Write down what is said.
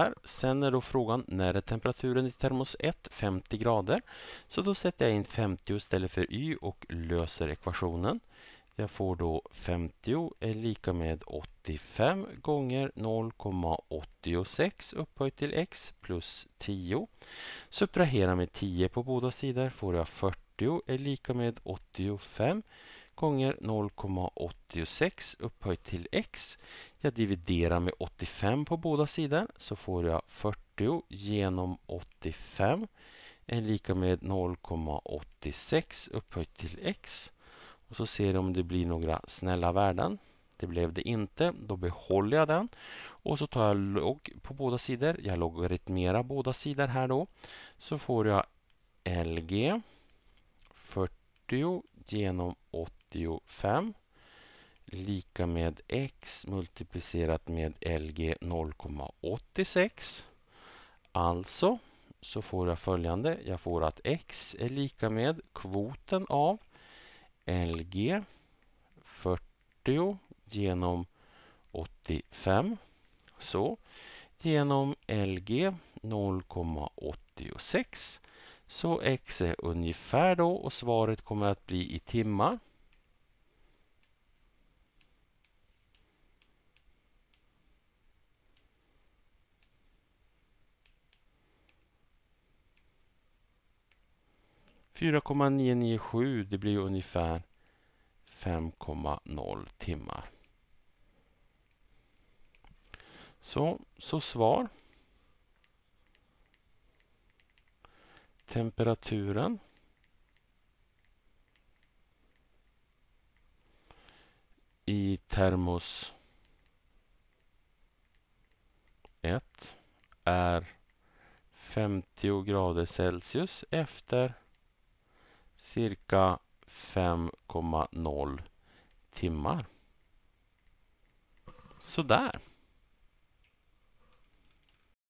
här. Sen är då frågan när är temperaturen i termos 1 50 grader. Så då sätter jag in 50 istället för y och löser ekvationen. Jag får då 50 är lika med 85 gånger 0,86 upphöjt till x plus 10. Subtrahera med 10 på båda sidor får jag 40 är lika med 85 gånger 0,86 upphöjt till x. Jag dividerar med 85 på båda sidor så får jag 40 genom 85 är lika med 0,86 upphöjt till x. Och så ser du om det blir några snälla värden. Det blev det inte, då behåller jag den. Och så tar jag logg på båda sidor. Jag logaritmerar båda sidor här då. Så får jag LG 40 genom 80 75 lika med x multiplicerat med LG 0,86. Alltså så får jag följande. Jag får att x är lika med kvoten av LG 40 genom 85. Så genom LG 0,86. Så x är ungefär då och svaret kommer att bli i timmar. 4,997 det blir ungefär 5,0 timmar. Så, så svar. Temperaturen. I termos 1 är 50 grader Celsius efter cirka 5,0 timmar. Sådär.